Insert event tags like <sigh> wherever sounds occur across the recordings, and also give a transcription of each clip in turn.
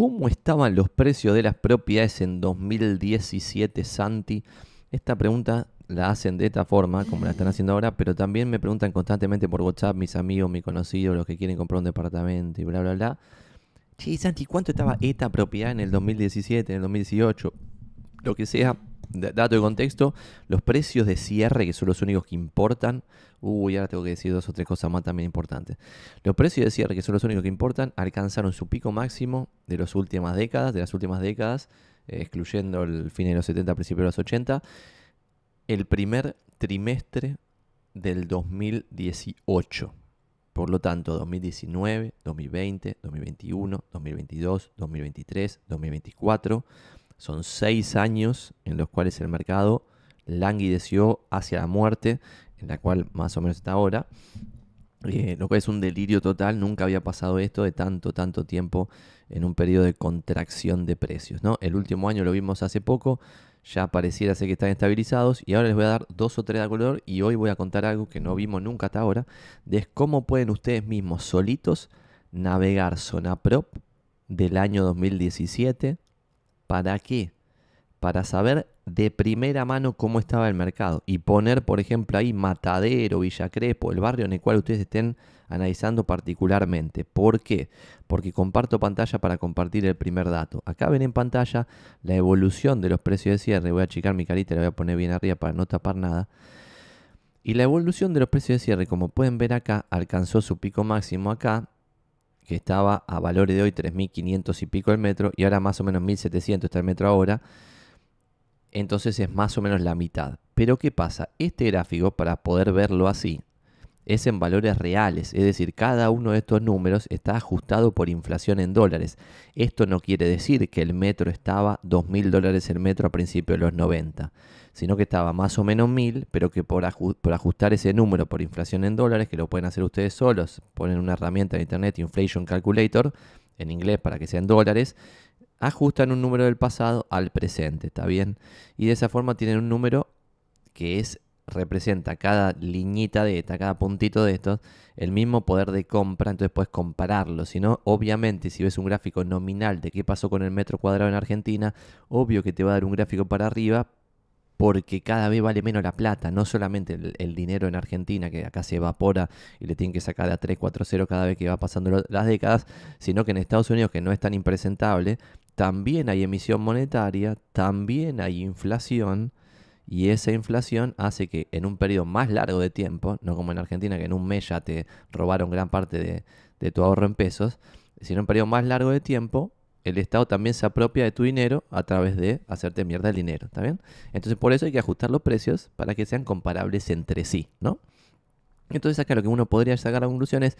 ¿Cómo estaban los precios de las propiedades en 2017, Santi? Esta pregunta la hacen de esta forma, como la están haciendo ahora, pero también me preguntan constantemente por WhatsApp mis amigos, mis conocidos, los que quieren comprar un departamento y bla, bla, bla. Che, Santi, ¿cuánto estaba esta propiedad en el 2017, en el 2018? Lo que sea, dato de contexto, los precios de cierre, que son los únicos que importan, Uy, ahora tengo que decir dos o tres cosas más también importantes. Los precios de cierre, que son los únicos que importan, alcanzaron su pico máximo de las últimas décadas, de las últimas décadas, eh, excluyendo el fin de los 70, principio de los 80, el primer trimestre del 2018. Por lo tanto, 2019, 2020, 2021, 2022, 2023, 2024, son seis años en los cuales el mercado languideció hacia la muerte en la cual más o menos está ahora, eh, lo cual es un delirio total, nunca había pasado esto de tanto, tanto tiempo en un periodo de contracción de precios. ¿no? El último año lo vimos hace poco, ya pareciera ser que están estabilizados y ahora les voy a dar dos o tres de color y hoy voy a contar algo que no vimos nunca hasta ahora, de cómo pueden ustedes mismos solitos navegar zona prop del año 2017. ¿Para qué? para saber de primera mano cómo estaba el mercado y poner, por ejemplo, ahí Matadero, Villa Crespo, el barrio en el cual ustedes estén analizando particularmente. ¿Por qué? Porque comparto pantalla para compartir el primer dato. Acá ven en pantalla la evolución de los precios de cierre. Voy a achicar mi carita, la voy a poner bien arriba para no tapar nada. Y la evolución de los precios de cierre, como pueden ver acá, alcanzó su pico máximo acá, que estaba a valores de hoy 3.500 y pico el metro, y ahora más o menos 1.700 está el metro ahora entonces es más o menos la mitad. Pero ¿qué pasa? Este gráfico, para poder verlo así, es en valores reales, es decir, cada uno de estos números está ajustado por inflación en dólares. Esto no quiere decir que el metro estaba 2.000 dólares el metro a principios de los 90, sino que estaba más o menos 1.000, pero que por, ajustar ese número por inflación en dólares, que lo pueden hacer ustedes solos, ponen una herramienta en internet, Inflation Calculator, en inglés para que sean dólares, ajustan un número del pasado al presente, ¿está bien? Y de esa forma tienen un número que es representa cada liñita de esta, cada puntito de estos, el mismo poder de compra, entonces puedes compararlo. Si no, obviamente, si ves un gráfico nominal de qué pasó con el metro cuadrado en Argentina, obvio que te va a dar un gráfico para arriba porque cada vez vale menos la plata, no solamente el, dinero en Argentina, que acá se evapora y le tienen que sacar a 3, 4, 0 cada vez que va pasando las décadas, sino que en Estados Unidos, que no es tan impresentable, también hay emisión monetaria, también hay inflación, y esa inflación hace que en un periodo más largo de tiempo, no como en Argentina, que en un mes ya te robaron gran parte de, tu ahorro en pesos, sino en un periodo más largo de tiempo, el Estado también se apropia de tu dinero a través de hacerte mierda el dinero, ¿está bien? Entonces por eso hay que ajustar los precios para que sean comparables entre sí, ¿no? Entonces acá lo que uno podría sacar a conclusión es,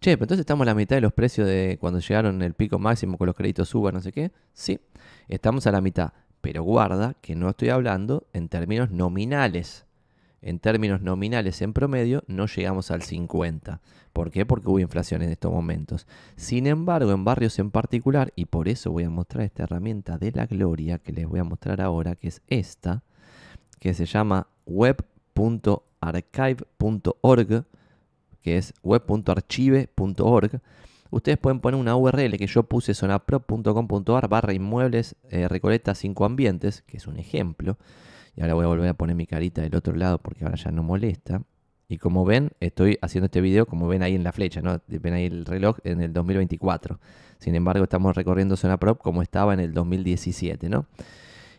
che, pero entonces estamos a la mitad de los precios de cuando llegaron el pico máximo con los créditos suba, no sé qué. Sí, estamos a la mitad. Pero guarda que no estoy hablando en términos nominales. En términos nominales en promedio no llegamos al 50. ¿Por qué? Porque hubo inflación en estos momentos. Sin embargo, en barrios en particular, y por eso voy a mostrar esta herramienta de la gloria que les voy a mostrar ahora, que es esta, que se llama web.org archive.org que es web.archive.org, ustedes pueden poner una URL que yo puse sonaprop.com.ar barra inmuebles eh, Recoleta 5 ambientes, que es un ejemplo. Y ahora voy a volver a poner mi carita del otro lado porque ahora ya no molesta. Y como ven, estoy haciendo este video, como ven ahí en la flecha, ¿no? Ven ahí el reloj en el 2024. Sin embargo, estamos recorriendo Zona Prop como estaba en el 2017, ¿no?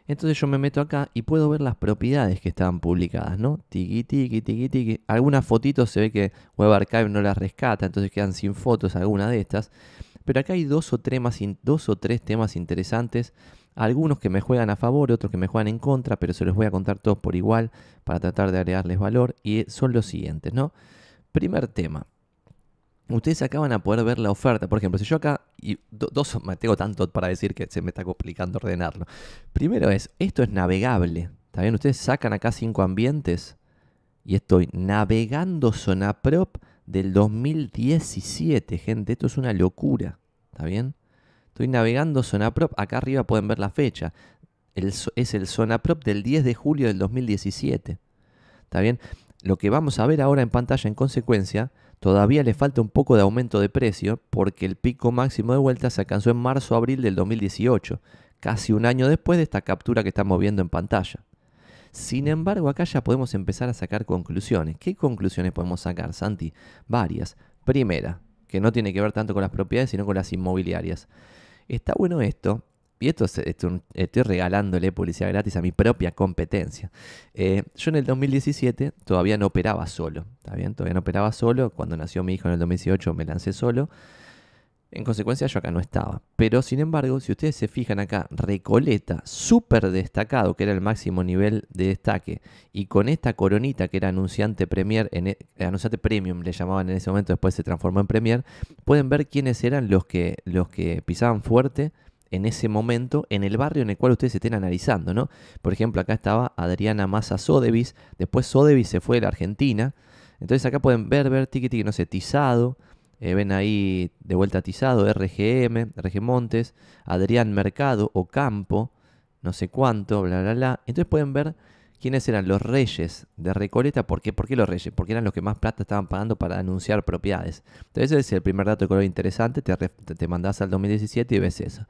Entonces yo me meto acá y puedo ver las propiedades que estaban publicadas, ¿no? Tiki, tiki, tiki, tiki. Algunas fotitos se ve que Web Archive no las rescata, entonces quedan sin fotos algunas de estas. Pero acá hay dos o, tres dos o tres temas interesantes, algunos que me juegan a favor, otros que me juegan en contra, pero se los voy a contar todos por igual para tratar de agregarles valor y son los siguientes, ¿no? Primer tema, ustedes acá van a poder ver la oferta. Por ejemplo, si yo acá, y dos, tengo tanto para decir que se me está complicando ordenarlo. Primero es, esto es navegable. ¿Está bien? Ustedes sacan acá cinco ambientes y estoy navegando zona prop del 2017, gente. Esto es una locura. ¿Está bien? Estoy navegando zona prop. Acá arriba pueden ver la fecha. es el zona prop del 10 de julio del 2017. ¿Está bien? Lo que vamos a ver ahora en pantalla en consecuencia Todavía le falta un poco de aumento de precio porque el pico máximo de vuelta se alcanzó en marzo-abril del 2018, casi un año después de esta captura que estamos viendo en pantalla. Sin embargo, acá ya podemos empezar a sacar conclusiones. ¿Qué conclusiones podemos sacar, Santi? Varias. Primera, que no tiene que ver tanto con las propiedades, sino con las inmobiliarias. Está bueno esto y esto este, estoy, regalándole publicidad gratis a mi propia competencia. Eh, yo en el 2017 todavía no operaba solo, ¿está bien? Todavía no operaba solo. Cuando nació mi hijo en el 2018 me lancé solo. En consecuencia yo acá no estaba. Pero sin embargo, si ustedes se fijan acá, Recoleta, súper destacado, que era el máximo nivel de destaque, y con esta coronita que era anunciante Premier, e, eh, anunciante Premium le llamaban en ese momento, después se transformó en Premier, pueden ver quiénes eran los que, los que pisaban fuerte en ese momento en el barrio en el cual ustedes estén analizando, ¿no? Por ejemplo, acá estaba Adriana Massa Sodevis, después Sodevis se fue a la Argentina, entonces acá pueden ver, ver, Ticket no sé, Tizado, eh, ven ahí de vuelta Tizado, RGM, RG Montes, Adrián Mercado, o Campo, no sé cuánto, bla, bla, bla. Entonces pueden ver quiénes eran los reyes de Recoleta. ¿Por qué? ¿Por qué los reyes? Porque eran los que más plata estaban pagando para anunciar propiedades. Entonces ese es el primer dato de color interesante. Te, te mandás al 2017 y ves eso.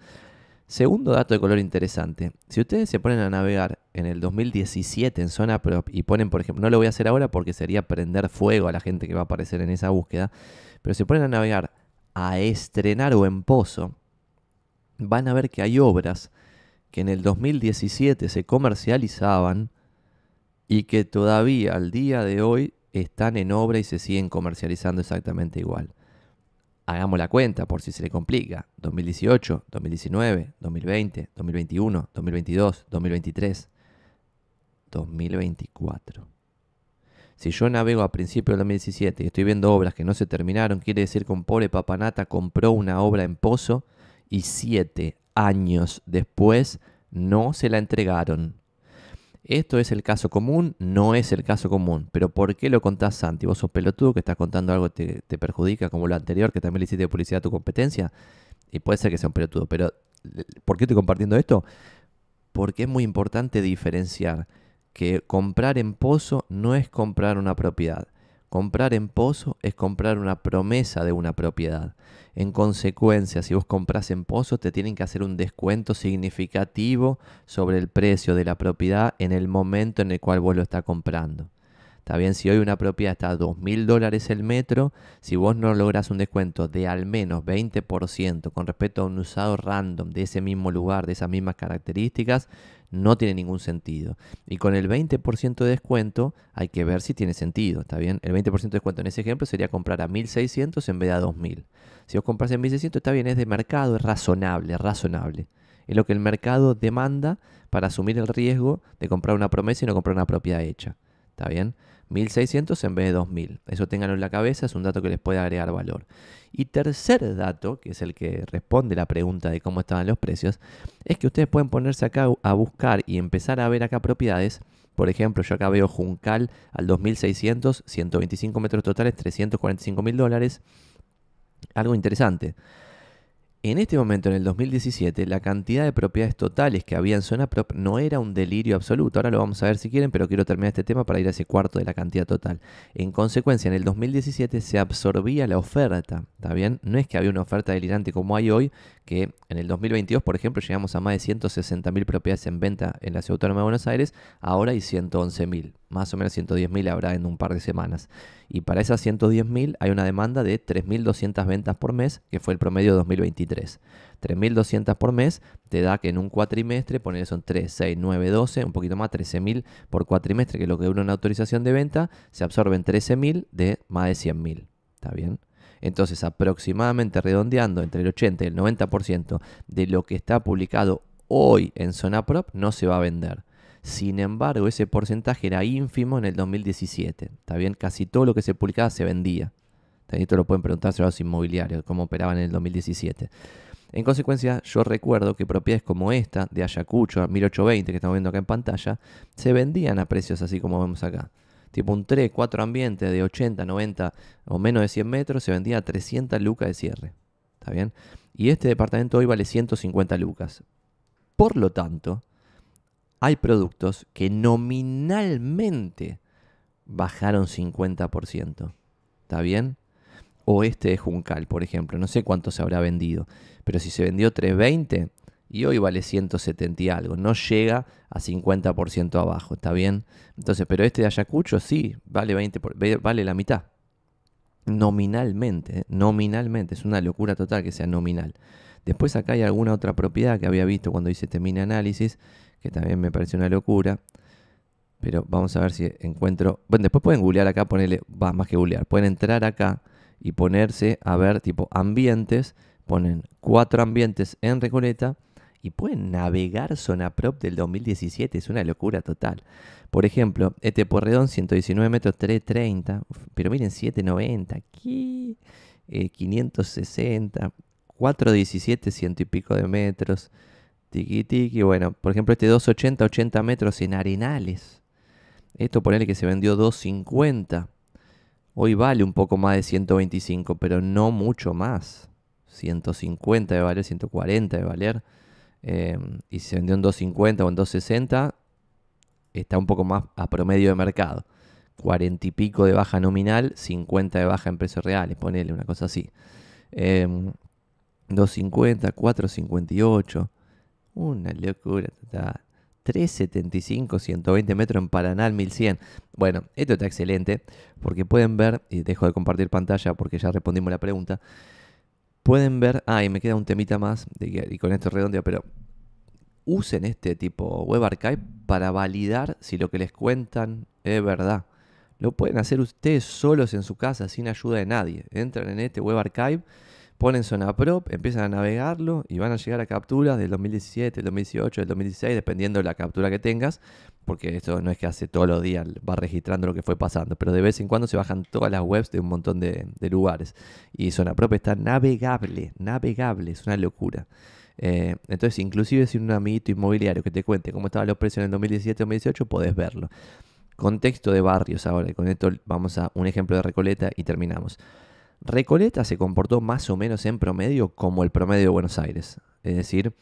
Segundo dato de color interesante. Si ustedes se ponen a navegar en el 2017 en zona prop y ponen, por ejemplo, no lo voy a hacer ahora porque sería prender fuego a la gente que va a aparecer en esa búsqueda, pero se ponen a navegar a estrenar o en pozo, van a ver que hay obras que en el 2017 se comercializaban y que todavía al día de hoy están en obra y se siguen comercializando exactamente igual. Hagamos la cuenta por si se le complica. 2018, 2019, 2020, 2021, 2022, 2023, 2024. Si yo navego a principios del 2017 y estoy viendo obras que no se terminaron, quiere decir que un pobre papanata compró una obra en pozo y siete años después no se la entregaron. Esto es el caso común, no es el caso común. Pero ¿por qué lo contás, Santi? ¿Vos sos pelotudo que estás contando algo que te, perjudica como lo anterior, que también le hiciste publicidad a tu competencia? Y puede ser que sea un pelotudo, pero ¿por qué estoy compartiendo esto? Porque es muy importante diferenciar que comprar en pozo no es comprar una propiedad. Comprar en pozo es comprar una promesa de una propiedad. En consecuencia, si vos compras en pozo, te tienen que hacer un descuento significativo sobre el precio de la propiedad en el momento en el cual vos lo estás comprando. También si hoy una propiedad está a 2.000 dólares el metro, si vos no lográs un descuento de al menos 20% con respecto a un usado random de ese mismo lugar, de esas mismas características, no tiene ningún sentido. Y con el 20% de descuento hay que ver si tiene sentido, ¿está bien? El 20% de descuento en ese ejemplo sería comprar a 1.600 en vez de a 2.000. Si vos compras en 1.600 está bien, es de mercado, es razonable, razonable. Es lo que el mercado demanda para asumir el riesgo de comprar una promesa y no comprar una propiedad hecha. ¿Está bien? 1600 en vez de 2000. Eso ténganlo en la cabeza, es un dato que les puede agregar valor. Y tercer dato, que es el que responde la pregunta de cómo estaban los precios, es que ustedes pueden ponerse acá a buscar y empezar a ver acá propiedades. Por ejemplo, yo acá veo Juncal al 2600, 125 metros totales, 345 mil dólares. Algo interesante. En este momento, en el 2017, la cantidad de propiedades totales que había en zona prop no era un delirio absoluto. Ahora lo vamos a ver si quieren, pero quiero terminar este tema para ir a ese cuarto de la cantidad total. En consecuencia, en el 2017 se absorbía la oferta, ¿está bien? No es que había una oferta delirante como hay hoy, que en el 2022, por ejemplo, llegamos a más de 160.000 propiedades en venta en la Ciudad Autónoma de Buenos Aires, ahora hay 111.000, más o menos 110.000 habrá en un par de semanas. Y para esas 110.000 hay una demanda de 3.200 ventas por mes, que fue el promedio de 2023. 3.200 por mes te da que en un cuatrimestre, poner son 3, 6, 9, 12, un poquito más, 13.000 por cuatrimestre, que es lo que dura una autorización de venta, se absorben 13.000 de más de 100.000. ¿Está bien? Entonces, aproximadamente redondeando entre el 80 y el 90% de lo que está publicado hoy en Zona Prop no se va a vender. Sin embargo, ese porcentaje era ínfimo en el 2017. Está bien, casi todo lo que se publicaba se vendía. Esto lo pueden preguntar a los inmobiliarios, cómo operaban en el 2017. En consecuencia, yo recuerdo que propiedades como esta, de Ayacucho, 1820, que estamos viendo acá en pantalla, se vendían a precios así como vemos acá tipo un 3, 4 ambiente de 80, 90 o menos de 100 metros, se vendía a 300 lucas de cierre. ¿Está bien? Y este departamento hoy vale 150 lucas. Por lo tanto, hay productos que nominalmente bajaron 50%. ¿Está bien? O este de Juncal, por ejemplo. No sé cuánto se habrá vendido. Pero si se vendió 320, y hoy vale 170 y algo, no llega a 50% abajo, ¿está bien? Entonces, pero este de Ayacucho sí, vale, 20 vale la mitad, nominalmente, ¿eh? nominalmente, es una locura total que sea nominal. Después acá hay alguna otra propiedad que había visto cuando hice este mini análisis, que también me parece una locura. Pero vamos a ver si encuentro. Bueno, después pueden googlear acá, ponerle. Va, más que googlear. Pueden entrar acá y ponerse a ver, tipo ambientes. Ponen cuatro ambientes en Recoleta y pueden navegar zona prop del 2017, es una locura total. Por ejemplo, este Porredón 119 metros 330, pero miren 790, aquí 560, 417, ciento y pico de metros, tiki tiki, bueno, por ejemplo este 280, 80 metros en Arenales. Esto ponele que se vendió 250. Hoy vale un poco más de 125, pero no mucho más. 150 de valer, 140 de valer. Eh, y se vendió en 2.50 o en 2.60, está un poco más a promedio de mercado. 40 y pico de baja nominal, 50 de baja en precios reales, ponele una cosa así. 2.50, eh, 4.58, una locura. 375, 120 metros en Paranal, 1100. Bueno, esto está excelente porque pueden ver, y dejo de compartir pantalla porque ya respondimos la pregunta, pueden ver, ah, y me queda un temita más, y con esto redondeo, pero usen este tipo web archive para validar si lo que les cuentan es verdad. Lo pueden hacer ustedes solos en su casa, sin ayuda de nadie. Entran en este web archive ponen Zona Prop, empiezan a navegarlo y van a llegar a capturas del 2017, del 2018, del 2016, dependiendo de la captura que tengas, porque esto no es que hace todos los días, va registrando lo que fue pasando, pero de vez en cuando se bajan todas las webs de un montón de, lugares. Y Zona Prop está navegable, navegable, es una locura. Eh, entonces, inclusive si un amiguito inmobiliario que te cuente cómo estaban los precios en el 2017-2018, podés verlo. Contexto de barrios ahora, con esto vamos a un ejemplo de Recoleta y terminamos. Recoleta se comportó más o menos en promedio como el promedio de Buenos Aires. Es decir,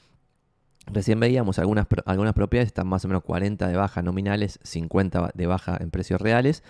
recién veíamos algunas, algunas propiedades, están más o menos 40 de baja nominales, 50 de baja en precios reales,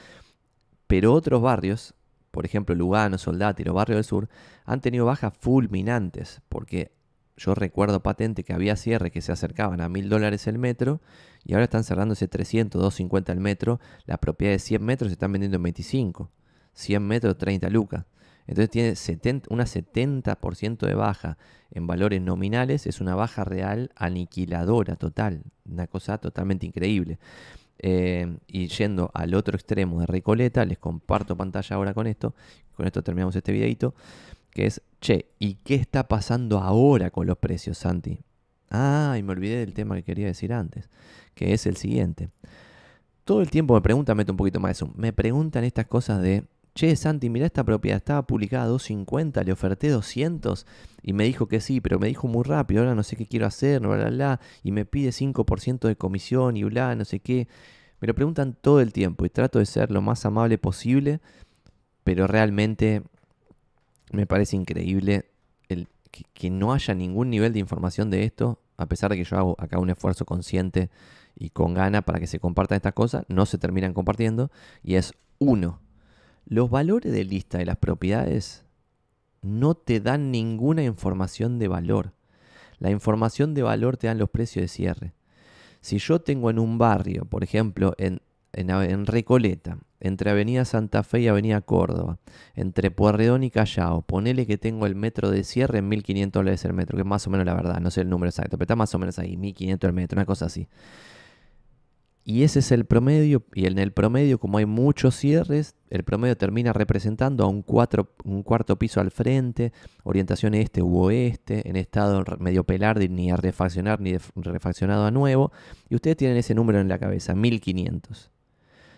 pero otros barrios, por ejemplo Lugano, o Barrio del Sur, han tenido bajas fulminantes, porque yo recuerdo patente que había cierres que se acercaban a mil dólares el metro y ahora están cerrándose 300, 250 el metro. Las propiedades de 100 metros se están vendiendo en 25, 100 metros 30 lucas. Entonces tiene 70, una 70% de baja en valores nominales, es una baja real aniquiladora total, una cosa totalmente increíble. Eh, y yendo al otro extremo de Recoleta, les comparto pantalla ahora con esto, con esto terminamos este videito, que es, che, ¿y qué está pasando ahora con los precios, Santi? Ah, y me olvidé del tema que quería decir antes, que es el siguiente. Todo el tiempo me preguntan, meto un poquito más de zoom, me preguntan estas cosas de che, Santi, mirá esta propiedad, estaba publicada a 250, le oferté 200 y me dijo que sí, pero me dijo muy rápido, ahora no sé qué quiero hacer, bla, bla, bla, y me pide 5% de comisión y bla, no sé qué. Me lo preguntan todo el tiempo y trato de ser lo más amable posible, pero realmente me parece increíble el, que, no haya ningún nivel de información de esto, a pesar de que yo hago acá un esfuerzo consciente y con gana para que se compartan estas cosas, no se terminan compartiendo y es uno los valores de lista de las propiedades no te dan ninguna información de valor. La información de valor te dan los precios de cierre. Si yo tengo en un barrio, por ejemplo, en, Recoleta, entre Avenida Santa Fe y Avenida Córdoba, entre Puerredón y Callao, ponele que tengo el metro de cierre en 1500 dólares el metro, que es más o menos la verdad, no sé el número exacto, pero está más o menos ahí, 1500 el metro, una cosa así. Y ese es el promedio, y en el promedio, como hay muchos cierres, el promedio termina representando a un, un cuarto piso al frente, orientación este u oeste, en estado medio pelar, ni a refaccionar, ni refaccionado a nuevo. Y ustedes tienen ese número en la cabeza, 1500.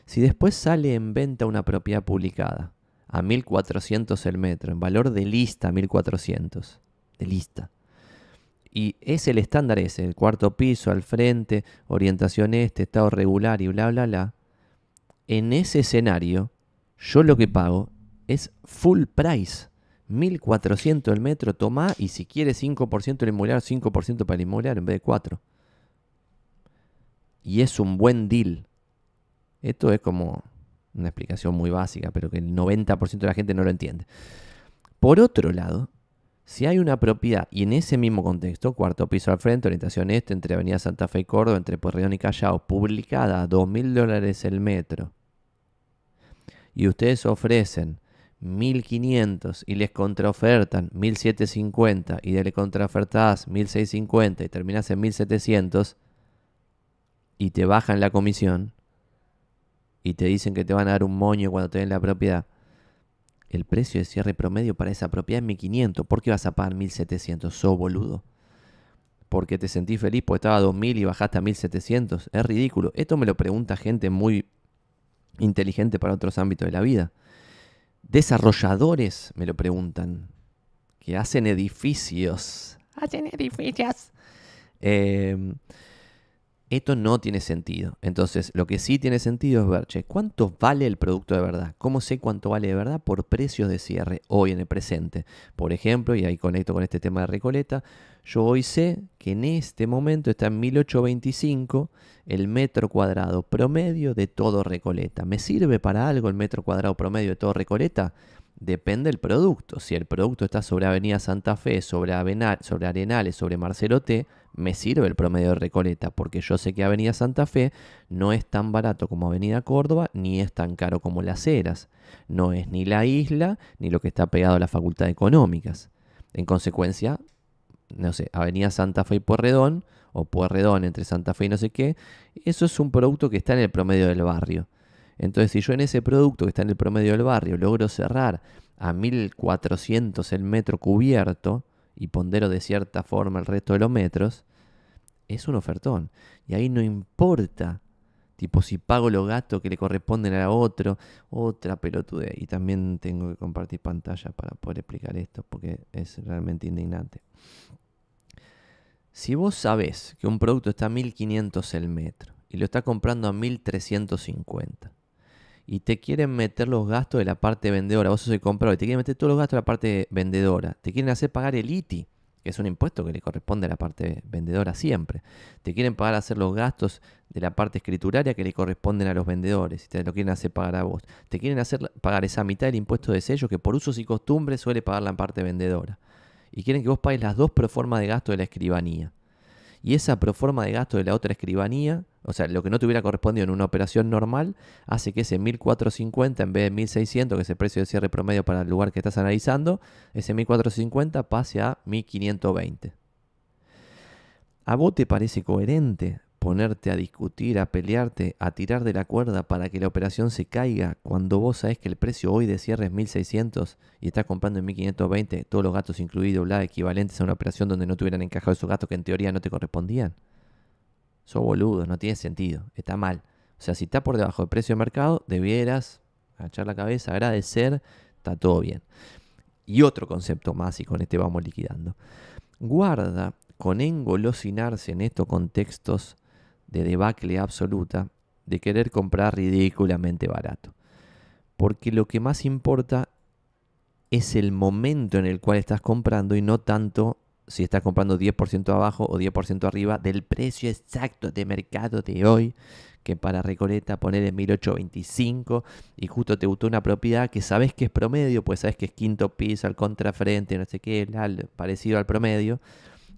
Si después sale en venta una propiedad publicada, a 1400 el metro, en valor de lista 1400, de lista. Y es el estándar ese, el cuarto piso, al frente, orientación este, estado regular y bla, bla, bla. En ese escenario, yo lo que pago es full price. 1400 el metro, toma y si quieres 5% el inmobiliario, 5% para el en vez de 4. Y es un buen deal. Esto es como una explicación muy básica, pero que el 90% de la gente no lo entiende. Por otro lado, si hay una propiedad y en ese mismo contexto, cuarto piso al frente, orientación este, entre Avenida Santa Fe y Córdoba, entre Porreón y Callao, publicada a 2.000 dólares el metro, y ustedes ofrecen 1.500 y les contraofertan 1.750 y le contraofertas 1.650 y terminas en 1.700 y te bajan la comisión y te dicen que te van a dar un moño cuando te den la propiedad, el precio de cierre promedio para esa propiedad es 1500. ¿Por qué vas a pagar 1700? So boludo. Porque te sentí feliz porque estaba a 2000 y bajaste a 1700. Es ridículo. Esto me lo pregunta gente muy inteligente para otros ámbitos de la vida. Desarrolladores me lo preguntan. Que hacen edificios. Hacen edificios. Eh, esto no tiene sentido. Entonces, lo que sí tiene sentido es ver, che, ¿cuánto vale el producto de verdad? ¿Cómo sé cuánto vale de verdad por precios de cierre hoy en el presente? Por ejemplo, y ahí conecto con este tema de Recoleta, yo hoy sé que en este momento está en 1825 el metro cuadrado promedio de todo Recoleta. ¿Me sirve para algo el metro cuadrado promedio de todo Recoleta? depende del producto. Si el producto está sobre Avenida Santa Fe, sobre, Arenal, sobre Arenales, sobre Marcelo T, me sirve el promedio de Recoleta, porque yo sé que Avenida Santa Fe no es tan barato como Avenida Córdoba, ni es tan caro como Las Heras. No es ni la isla, ni lo que está pegado a la Facultad de Económicas. En consecuencia, no sé, Avenida Santa Fe y Porredón, o Puerredón entre Santa Fe y no sé qué, eso es un producto que está en el promedio del barrio. Entonces, si yo en ese producto que está en el promedio del barrio logro cerrar a 1400 el metro cubierto y pondero de cierta forma el resto de los metros, es un ofertón. Y ahí no importa, tipo, si pago los gastos que le corresponden a otro, otra pelotude. Y también tengo que compartir pantalla para poder explicar esto porque es realmente indignante. Si vos sabés que un producto está a 1500 el metro y lo está comprando a 1350, y te quieren meter los gastos de la parte vendedora. Vos sos el comprador y te quieren meter todos los gastos de la parte vendedora. Te quieren hacer pagar el ITI, que es un impuesto que le corresponde a la parte vendedora siempre. Te quieren pagar hacer los gastos de la parte escrituraria que le corresponden a los vendedores y te lo quieren hacer pagar a vos. Te quieren hacer pagar esa mitad del impuesto de sellos que por usos y costumbres suele pagar la parte vendedora. Y quieren que vos pagues las dos proformas de gasto de la escribanía y esa proforma de gasto de la otra escribanía, o sea, lo que no te hubiera correspondido en una operación normal, hace que ese 1450 en vez de 1600, que es el precio de cierre promedio para el lugar que estás analizando, ese 1450 pase a 1520. ¿A vos te parece coherente ponerte a discutir, a pelearte, a tirar de la cuerda para que la operación se caiga cuando vos sabés que el precio hoy de cierre es 1600 y estás comprando en 1520 todos los gastos incluidos, bla, equivalentes a una operación donde no tuvieran encajado esos gastos que en teoría no te correspondían? Sos boludo, no tiene sentido, está mal. O sea, si está por debajo del precio de mercado, debieras agachar la cabeza, agradecer, está todo bien. Y otro concepto más, y con este vamos liquidando. Guarda con engolosinarse en estos contextos de debacle absoluta de querer comprar ridículamente barato. Porque lo que más importa es el momento en el cual estás comprando y no tanto si estás comprando 10% abajo o 10% arriba del precio exacto de mercado de hoy, que para Recoleta poner en 1825 y justo te gustó una propiedad que sabes que es promedio, pues sabes que es quinto piso, al contrafrente, no sé qué, al, parecido al promedio,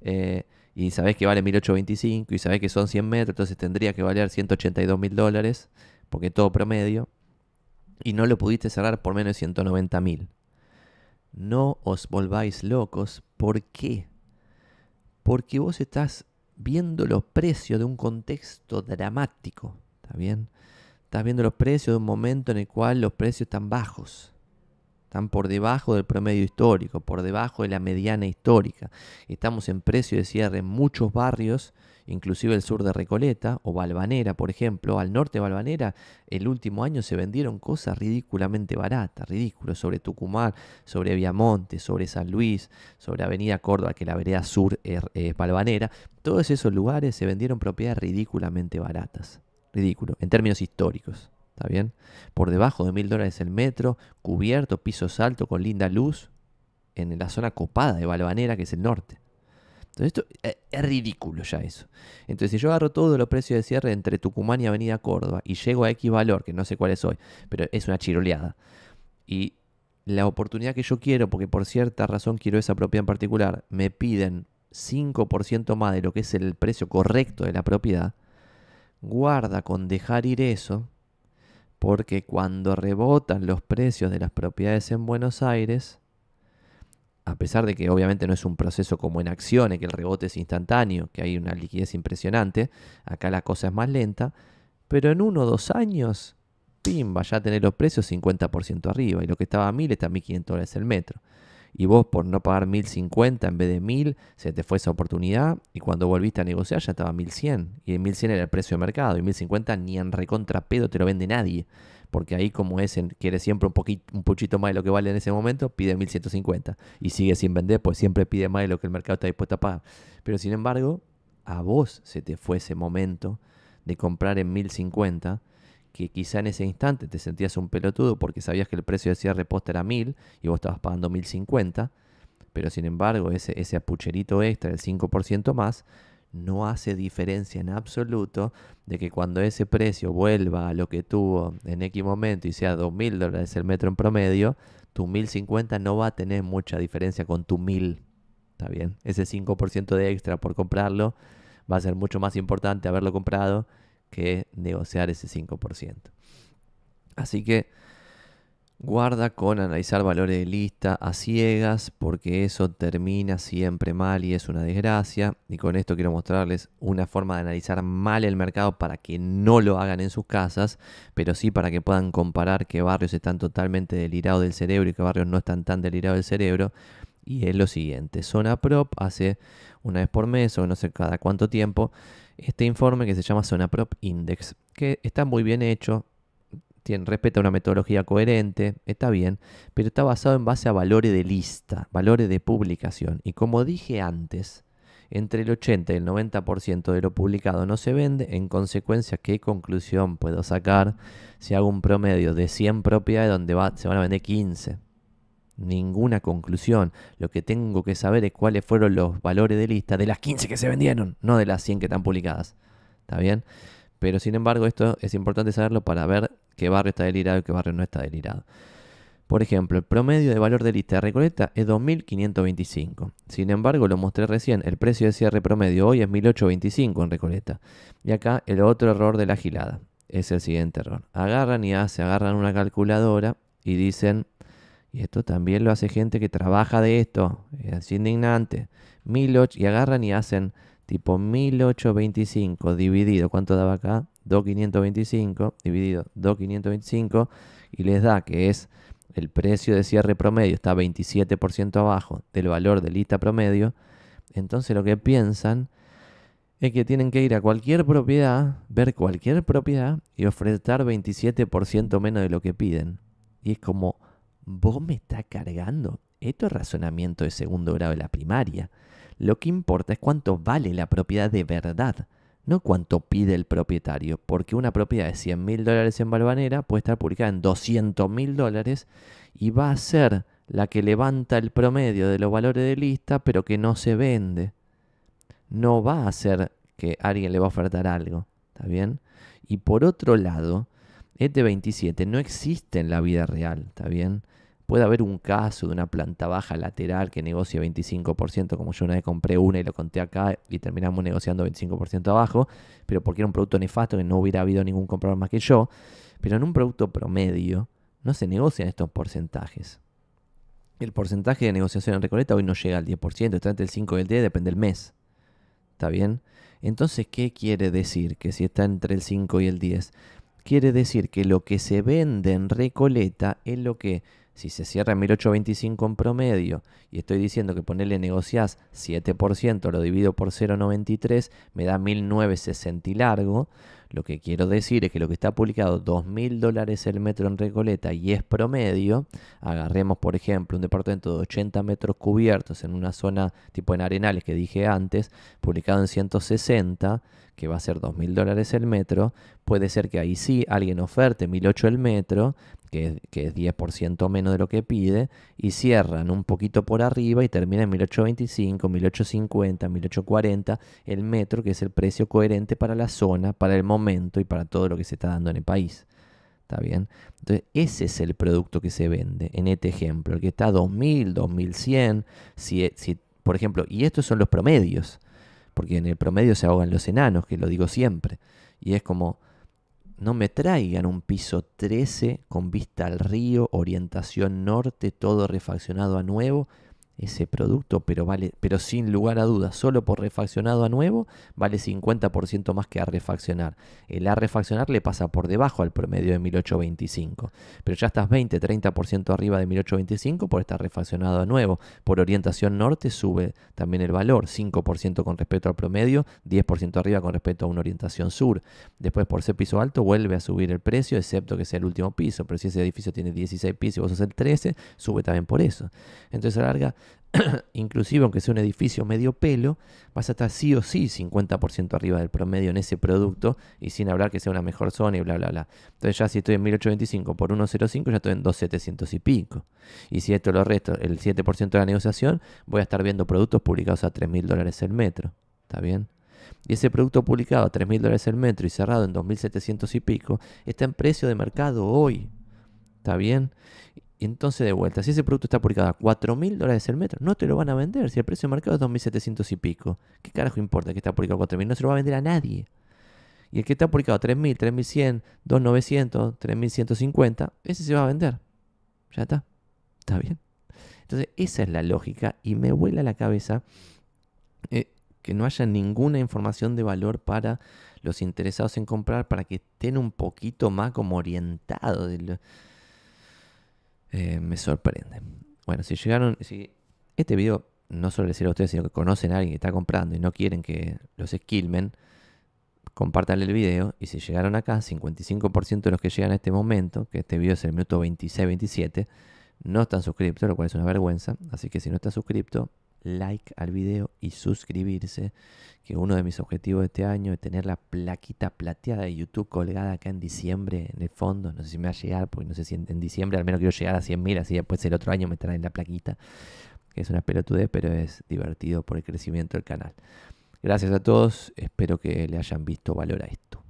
eh, y sabés que vale 1825 y sabés que son 100 metros, entonces tendría que valer 182 mil dólares, porque todo promedio, y no lo pudiste cerrar por menos de 190.000. mil. No os volváis locos, ¿por qué? Porque vos estás viendo los precios de un contexto dramático, ¿está bien? Estás viendo los precios de un momento en el cual los precios están bajos. Están por debajo del promedio histórico, por debajo de la mediana histórica. Estamos en precio de cierre en muchos barrios, inclusive el sur de Recoleta o Valvanera, por ejemplo. Al norte de Valvanera, el último año se vendieron cosas ridículamente baratas, ridículas, sobre Tucumán, sobre Viamonte, sobre San Luis, sobre Avenida Córdoba, que la vereda sur es, Valvanera. Todos esos lugares se vendieron propiedades ridículamente baratas. Ridículo, en términos históricos. ¿Está bien? Por debajo de mil dólares el metro, cubierto, piso altos, con linda luz, en la zona copada de Balvanera, que es el norte. Entonces, esto eh, es ridículo ya eso. Entonces, si yo agarro todos los precios de cierre entre Tucumán y Avenida Córdoba y llego a X valor, que no sé cuál es hoy, pero es una chiroleada, y la oportunidad que yo quiero, porque por cierta razón quiero esa propiedad en particular, me piden 5% más de lo que es el precio correcto de la propiedad, guarda con dejar ir eso porque cuando rebotan los precios de las propiedades en Buenos Aires, a pesar de que obviamente no es un proceso como en acciones, que el rebote es instantáneo, que hay una liquidez impresionante, acá la cosa es más lenta, pero en uno o dos años, vaya a tener los precios 50% arriba, y lo que estaba a 1000 está a 1500 dólares el metro y vos por no pagar 1050 en vez de 1000 se te fue esa oportunidad y cuando volviste a negociar ya estaba 1100 y en 1100 era el precio de mercado y 1050 ni en recontra pedo te lo vende nadie porque ahí como es en, quiere siempre un poquito un más de lo que vale en ese momento pide 1150 y sigue sin vender pues siempre pide más de lo que el mercado está dispuesto a pagar pero sin embargo a vos se te fue ese momento de comprar en 1050 que quizá en ese instante te sentías un pelotudo porque sabías que el precio de cierre post era 1000 y vos estabas pagando 1050, pero sin embargo ese, ese apucherito extra, del 5% más, no hace diferencia en absoluto de que cuando ese precio vuelva a lo que tuvo en X momento y sea 2.000 dólares el metro en promedio, tu 1.050 no va a tener mucha diferencia con tu 1.000. ¿Está bien? Ese 5% de extra por comprarlo va a ser mucho más importante haberlo comprado que negociar ese 5%. Así que guarda con analizar valores de lista a ciegas porque eso termina siempre mal y es una desgracia. Y con esto quiero mostrarles una forma de analizar mal el mercado para que no lo hagan en sus casas, pero sí para que puedan comparar qué barrios están totalmente delirados del cerebro y qué barrios no están tan delirados del cerebro. Y es lo siguiente, Zona Prop hace una vez por mes o no sé cada cuánto tiempo este informe que se llama Zona Prop Index, que está muy bien hecho, tiene, respeta una metodología coherente, está bien, pero está basado en base a valores de lista, valores de publicación. Y como dije antes, entre el 80 y el 90% de lo publicado no se vende, en consecuencia, ¿qué conclusión puedo sacar si hago un promedio de 100 propiedades donde va, se van a vender 15? ninguna conclusión. Lo que tengo que saber es cuáles fueron los valores de lista de las 15 que se vendieron, no de las 100 que están publicadas. ¿Está bien? Pero sin embargo, esto es importante saberlo para ver qué barrio está delirado y qué barrio no está delirado. Por ejemplo, el promedio de valor de lista de Recoleta es 2.525. Sin embargo, lo mostré recién, el precio de cierre promedio hoy es 1.825 en Recoleta. Y acá el otro error de la gilada. Es el siguiente error. Agarran y hace, agarran una calculadora y dicen y esto también lo hace gente que trabaja de esto. Es indignante. y agarran y hacen tipo 1825 dividido. ¿Cuánto daba acá? 2525 dividido 2525. Y les da que es el precio de cierre promedio. Está 27% abajo del valor de lista promedio. Entonces lo que piensan es que tienen que ir a cualquier propiedad, ver cualquier propiedad y ofrecer 27% menos de lo que piden. Y es como vos me está cargando. Esto es razonamiento de segundo grado de la primaria. Lo que importa es cuánto vale la propiedad de verdad, no cuánto pide el propietario, porque una propiedad de 100 mil dólares en Balvanera puede estar publicada en 200 mil dólares y va a ser la que levanta el promedio de los valores de lista, pero que no se vende. No va a ser que alguien le va a ofertar algo, ¿está bien? Y por otro lado, este 27 no existe en la vida real, ¿está bien? Puede haber un caso de una planta baja lateral que negocia 25%, como yo una vez compré una y lo conté acá y terminamos negociando 25% abajo, pero porque era un producto nefasto que no hubiera habido ningún comprador más que yo. Pero en un producto promedio no se negocian estos porcentajes. El porcentaje de negociación en Recoleta hoy no llega al 10%, está entre el 5 y el 10, depende del mes. ¿Está bien? Entonces, ¿qué quiere decir? Que si está entre el 5 y el 10, quiere decir que lo que se vende en Recoleta es lo que si se cierra en 1825 en promedio y estoy diciendo que ponerle negociás 7%, lo divido por 0,93, me da 1960 y largo. Lo que quiero decir es que lo que está publicado, 2.000 dólares el metro en Recoleta y es promedio, agarremos por ejemplo un departamento de 80 metros cubiertos en una zona tipo en Arenales que dije antes, publicado en 160, que va a ser 2.000 dólares el metro, puede ser que ahí sí alguien oferte 1.008 el metro, que es, que es 10% menos de lo que pide, y cierran un poquito por arriba y termina en 1.825, 1.850, 1.840 el metro, que es el precio coherente para la zona, para el momento y para todo lo que se está dando en el país. ¿Está bien? Entonces, ese es el producto que se vende en este ejemplo, el que está a 2000, 2100, si, si, por ejemplo, y estos son los promedios porque en el promedio se ahogan los enanos, que lo digo siempre. Y es como, no me traigan un piso 13 con vista al río, orientación norte, todo refaccionado a nuevo, ese producto, pero, vale, pero sin lugar a dudas, solo por refaccionado a nuevo, vale 50% más que a refaccionar. El a refaccionar le pasa por debajo al promedio de 1825, pero ya estás 20-30% arriba de 1825 por estar refaccionado a nuevo. Por orientación norte sube también el valor, 5% con respecto al promedio, 10% arriba con respecto a una orientación sur. Después por ser piso alto vuelve a subir el precio, excepto que sea el último piso, pero si ese edificio tiene 16 pisos y vos sos el 13, sube también por eso. Entonces a larga <clears throat> inclusive aunque sea un edificio medio pelo, vas a estar sí o sí 50% arriba del promedio en ese producto y sin hablar que sea una mejor zona y bla, bla, bla. Entonces ya si estoy en 1825 por 105 ya estoy en 2700 y pico. Y si esto lo resto, el 7% de la negociación, voy a estar viendo productos publicados a 3000 dólares el metro. ¿Está bien? Y ese producto publicado a 3.000 dólares el metro y cerrado en 2.700 y pico, está en precio de mercado hoy. ¿Está bien? Y entonces de vuelta, si ese producto está publicado a 4.000 dólares el metro, no te lo van a vender. Si el precio de mercado es 2.700 y pico, ¿qué carajo importa que está publicado a 4.000? No se lo va a vender a nadie. Y el que está publicado a 3.000, 3.100, 2.900, 3.150, ese se va a vender. Ya está. Está bien. Entonces, esa es la lógica y me vuela la cabeza eh, que no haya ninguna información de valor para los interesados en comprar, para que estén un poquito más como orientados. Eh, me sorprende. Bueno, si llegaron, si este video no solo les sirve a ustedes, sino que conocen a alguien que está comprando y no quieren que los esquilmen, compartan el video. Y si llegaron acá, 55% de los que llegan a este momento, que este video es el minuto 26-27, no están suscriptos, lo cual es una vergüenza. Así que si no estás suscripto, like al video y suscribirse, que uno de mis objetivos de este año es tener la plaquita plateada de YouTube colgada acá en diciembre en el fondo, no sé si me va a llegar, porque no sé si en, diciembre al menos quiero llegar a 100.000, así después el otro año me traen la plaquita, que es una pelotudez, pero es divertido por el crecimiento del canal. Gracias a todos, espero que le hayan visto valor a esto.